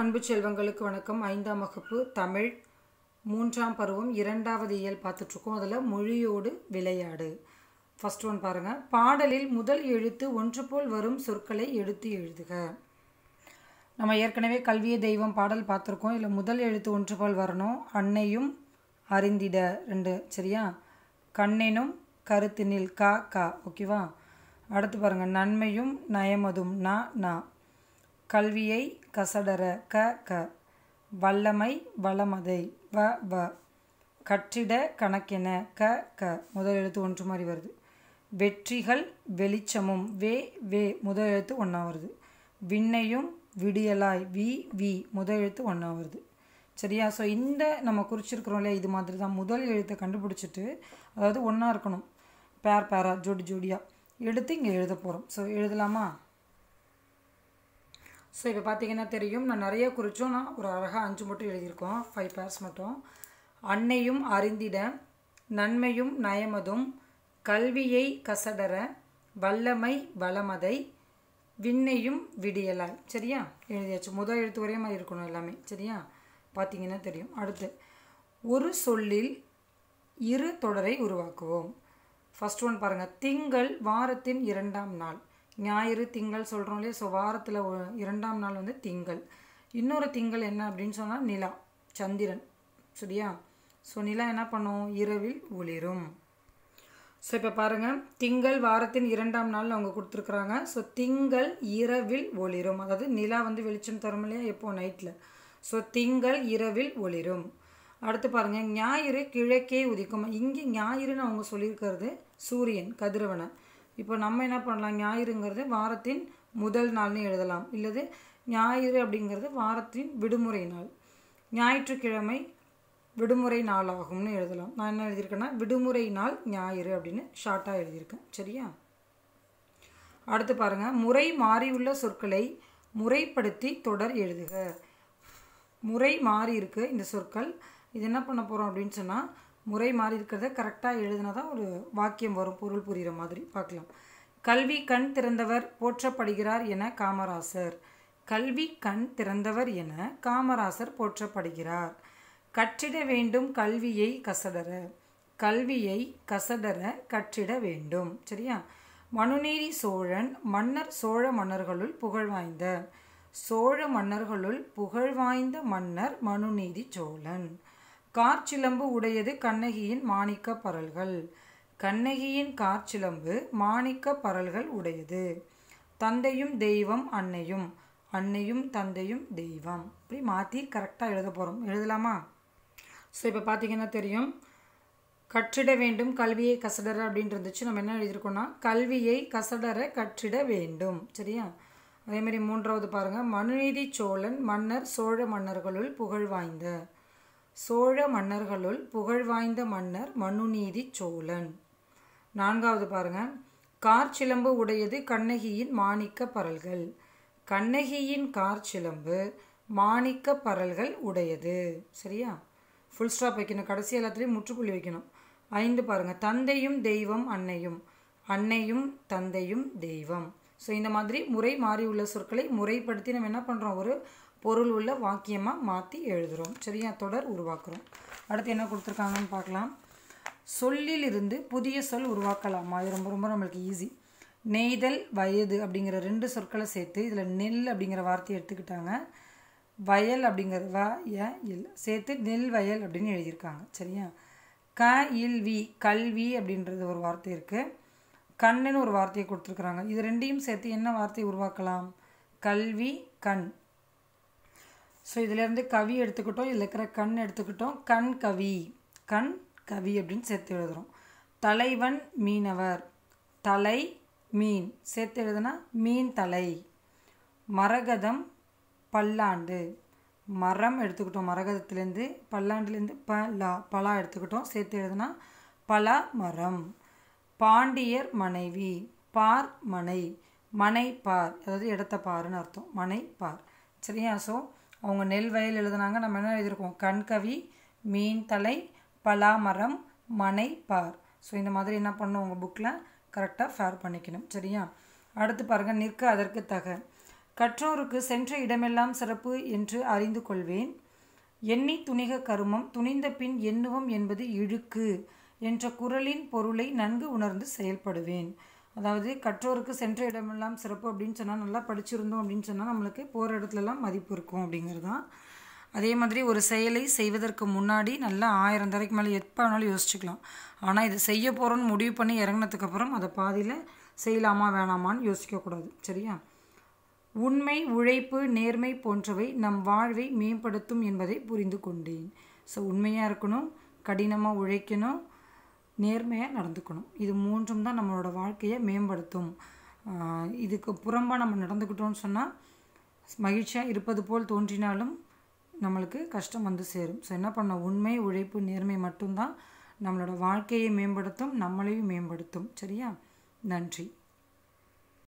அன்பு செல்வங்களுக்கு வணக்கம் ஐந்தாம் வகுப்பு தமிழ் மூன்றாம் பருவம் இரண்டாவது இயல் பார்த்துட்ருக்கோம் அதில் மொழியோடு விளையாடு ஃபஸ்ட் ஒன் பாருங்கள் பாடலில் முதல் எழுத்து ஒன்று போல் வரும் சொற்களை எடுத்து எழுதுக நம்ம ஏற்கனவே கல்விய தெய்வம் பாடல் பார்த்துருக்கோம் இல்லை முதல் எழுத்து ஒன்று போல் வரணும் அன்னையும் அறிந்திட ரெண்டு சரியா கருத்து கருத்தினில் கா கா ஓகேவா அடுத்து பாருங்கள் நன்மையும் நயமதும் நா நா கல்வியை கசடர க க வல்லமை வளமதை வ வ கற்றிட கணக்கென க க முதல் எழுத்து ஒன்று மாதிரி வருது வெற்றிகள் வெளிச்சமும் வே வே முதல் எழுத்து ஒன்றா வருது விண்ணையும் விடியலாய் வி வி முதல் எழுத்து ஒன்றா வருது சரியா ஸோ இந்த நம்ம குறிச்சிருக்கிறோம் இல்லையா இது மாதிரி தான் முதல் எழுத்தை கண்டுபிடிச்சிட்டு அதாவது ஒன்றா இருக்கணும் பேர் பேரா ஜோடி ஜோடியாக எடுத்து இங்கே எழுத போகிறோம் ஸோ எழுதலாமா ஸோ இப்போ பார்த்தீங்கன்னா தெரியும் நான் நிறைய குறித்தும் நான் ஒரு அழகாக அஞ்சு மட்டும் எழுதியிருக்கோம் ஃபைவ் பேர்ஸ் மட்டும் அன்னையும் அறிந்திட நன்மையும் நயமதும் கல்வியை கசடர வல்லமை வளமதை விண்ணையும் விடியலாய் சரியா எழுதியாச்சு முதல் எழுத்து ஒரே மாதிரி இருக்கணும் எல்லாமே சரியா பார்த்தீங்கன்னா தெரியும் அடுத்து ஒரு சொல்லில் இரு தொடரை உருவாக்குவோம் ஃபஸ்ட் ஒன் பாருங்கள் திங்கள் வாரத்தின் இரண்டாம் நாள் ஞாயிறு திங்கள் சொல்கிறோம் இல்லையா ஸோ வாரத்தில் இரண்டாம் நாள் வந்து திங்கள் இன்னொரு திங்கள் என்ன அப்படின்னு சொன்னால் நிலா சந்திரன் சரியா ஸோ நிலா என்ன பண்ணும் இரவில் ஒளிரும் ஸோ இப்போ பாருங்கள் திங்கள் வாரத்தின் இரண்டாம் நாள் அவங்க கொடுத்துருக்குறாங்க ஸோ திங்கள் இரவில் ஒளிரும் அதாவது நிலா வந்து வெளிச்சம் தரும் இல்லையா எப்போது நைட்டில் ஸோ திங்கள் இரவில் ஒளிரும் அடுத்து பாருங்கள் ஞாயிறு கிழக்கே உதிக்கும் இங்கே ஞாயிறுன்னு அவங்க சொல்லியிருக்கிறது சூரியன் கதிரவனை இப்போ நம்ம என்ன பண்ணலாம் ஞாயிறுங்கிறது வாரத்தின் முதல் நாள்னு எழுதலாம் இல்லது ஞாயிறு அப்படிங்கிறது வாரத்தின் விடுமுறை நாள் ஞாயிற்றுக்கிழமை விடுமுறை நாளாகும்னு எழுதலாம் நான் என்ன எழுதியிருக்கேன்னா விடுமுறை நாள் ஞாயிறு அப்படின்னு ஷார்ட்டாக எழுதியிருக்கேன் சரியா அடுத்து பாருங்கள் முறை மாறியுள்ள சொற்களை முறைப்படுத்தி தொடர் எழுதுக முறை மாறி இருக்குது இந்த சொற்கள் இது என்ன பண்ண போகிறோம் அப்படின்னு சொன்னால் முறை மாறி இருக்கிறத கரெக்டாக எழுதினா தான் ஒரு வாக்கியம் வரும் பொருள் புரிகிற மாதிரி பார்க்கலாம் கல்வி கண் திறந்தவர் போற்றப்படுகிறார் என காமராசர் கல்வி கண் திறந்தவர் என காமராசர் போற்றப்படுகிறார் கற்றிட வேண்டும் கல்வியை கசடர கல்வியை கசடர கற்றிட வேண்டும் சரியா மனுநீதி சோழன் மன்னர் சோழ மன்னர்களுள் புகழ் வாய்ந்த சோழ மன்னர்களுள் புகழ் வாய்ந்த மன்னர் மனுநீதி சோழன் காற்சிலம்பு உடையது கண்ணகியின் மாணிக்க பரல்கள் கண்ணகியின் காற்சிலம்பு மாணிக்க பரல்கள் உடையது தந்தையும் தெய்வம் அன்னையும் அன்னையும் தந்தையும் தெய்வம் இப்படி மாற்றி கரெக்டாக எழுத போகிறோம் எழுதலாமா ஸோ இப்போ பார்த்தீங்கன்னா தெரியும் கற்றிட வேண்டும் கல்வியை கசடற அப்படின்னு இருந்துச்சு நம்ம என்ன எழுதியிருக்கோம்னா கல்வியை கசடற கற்றிட வேண்டும் சரியா அதேமாதிரி மூன்றாவது பாருங்கள் மனுநீதி சோழன் மன்னர் சோழ மன்னர்களுள் புகழ் வாய்ந்த சோழ மன்னர்களுள் புகழ் வாய்ந்த மன்னர் மனுநீதி சோழன் நான்காவது பாருங்க கார்ச்சிலம்பு உடையது கண்ணகியின் மாணிக்க பரல்கள் கண்ணகியின் கார்ச்சிலம்பு மாணிக்க பரல்கள் உடையது சரியா ஃபுல் ஸ்டாப் வைக்கணும் கடைசி எல்லாத்துலேயும் முற்றுப்புள்ளி வைக்கணும் ஐந்து பாருங்கள் தந்தையும் தெய்வம் அன்னையும் அன்னையும் தந்தையும் தெய்வம் ஸோ இந்த மாதிரி முறை மாறியுள்ள சொற்களை முறைப்படுத்தி நம்ம என்ன பண்ணுறோம் ஒரு பொருள் உள்ள வாக்கியமாக மாற்றி எழுதுகிறோம் சரியா தொடர் உருவாக்குறோம் அடுத்து என்ன கொடுத்துருக்காங்கன்னு பார்க்கலாம் சொல்லிலிருந்து புதிய சொல் உருவாக்கலாமா அது ரொம்ப ரொம்ப நம்மளுக்கு ஈஸி நெய்தல் வயது அப்படிங்கிற ரெண்டு சொற்களை சேர்த்து இதில் நெல் அப்படிங்கிற வார்த்தையை எடுத்துக்கிட்டாங்க வயல் அப்படிங்கிற வ இல் சேர்த்து நெல் வயல் அப்படின்னு எழுதியிருக்காங்க சரியா க இல்வி கல்வி அப்படின்றது ஒரு வார்த்தை இருக்குது கண்ணுன்னு ஒரு வார்த்தையை கொடுத்துருக்குறாங்க இது ரெண்டையும் சேர்த்து என்ன வார்த்தை உருவாக்கலாம் கல்வி கண் ஸோ இதிலேருந்து கவி எடுத்துக்கிட்டோம் இதில் இருக்கிற கண் எடுத்துக்கிட்டோம் கண் கவி கண் கவி அப்படின்னு சேர்த்து எழுதுகிறோம் தலைவன் மீனவர் தலை மீன் சேர்த்து எழுதுனா மீன் தலை மரகதம் பல்லாண்டு மரம் எடுத்துக்கிட்டோம் மரகதத்துலேருந்து பல்லாண்டுலேருந்து பலா பலா எடுத்துக்கிட்டோம் சேர்த்து எழுதுனா பலா மரம் பாண்டியர் மனைவி பார் மனை மனை பார் அதாவது இடத்த பாருன்னு அர்த்தம் மனை பார் சரியா ஸோ அவங்க நெல் வயல் எழுதுனாங்க நம்ம என்ன எழுதியிருக்கோம் கண்கவி மீன் தலை பலாமரம் மனை பார் ஸோ இந்த மாதிரி என்ன பண்ணணும் உங்கள் புக்கில் கரெக்டாக ஃபேர் பண்ணிக்கணும் சரியா அடுத்து பாருங்கள் நிற்க அதற்கு தக கற்றோருக்கு சென்ற இடமெல்லாம் சிறப்பு என்று அறிந்து கொள்வேன் எண்ணி துணிக கருமம் துணிந்த பின் எண்ணுவம் என்பது இழுக்கு என்ற குரலின் பொருளை நன்கு உணர்ந்து செயல்படுவேன் அதாவது கற்றோருக்கு சென்ற இடமெல்லாம் சிறப்பு அப்படின்னு சொன்னால் நல்லா படிச்சிருந்தோம் அப்படின்னு சொன்னால் நம்மளுக்கு போகிற இடத்துலலாம் மதிப்பு இருக்கும் அப்படிங்கிறது தான் அதே மாதிரி ஒரு செயலை செய்வதற்கு முன்னாடி நல்லா ஆயிரம் தரைக்கு மேலே எப்போ வேணாலும் யோசிச்சுக்கலாம் ஆனால் இது செய்ய போகிறோன்னு முடிவு பண்ணி இறங்கினதுக்கப்புறம் அதை பாதியில் செய்யலாமா வேணாமான்னு யோசிக்கக்கூடாது சரியா உண்மை உழைப்பு நேர்மை போன்றவை நம் வாழ்வை மேம்படுத்தும் என்பதை புரிந்து கொண்டேன் ஸோ உண்மையாக இருக்கணும் கடினமாக உழைக்கணும் நேர்மையாக நடந்துக்கணும் இது மூன்றும் தான் நம்மளோட வாழ்க்கையை மேம்படுத்தும் இதுக்கு புறம்பாக நம்ம நடந்துக்கிட்டோம்னு சொன்னால் மகிழ்ச்சியாக இருப்பது போல் தோன்றினாலும் நம்மளுக்கு கஷ்டம் வந்து சேரும் ஸோ என்ன பண்ண உண்மை உழைப்பு நேர்மை மட்டும்தான் நம்மளோட வாழ்க்கையை மேம்படுத்தும் நம்மளையும் மேம்படுத்தும் சரியா நன்றி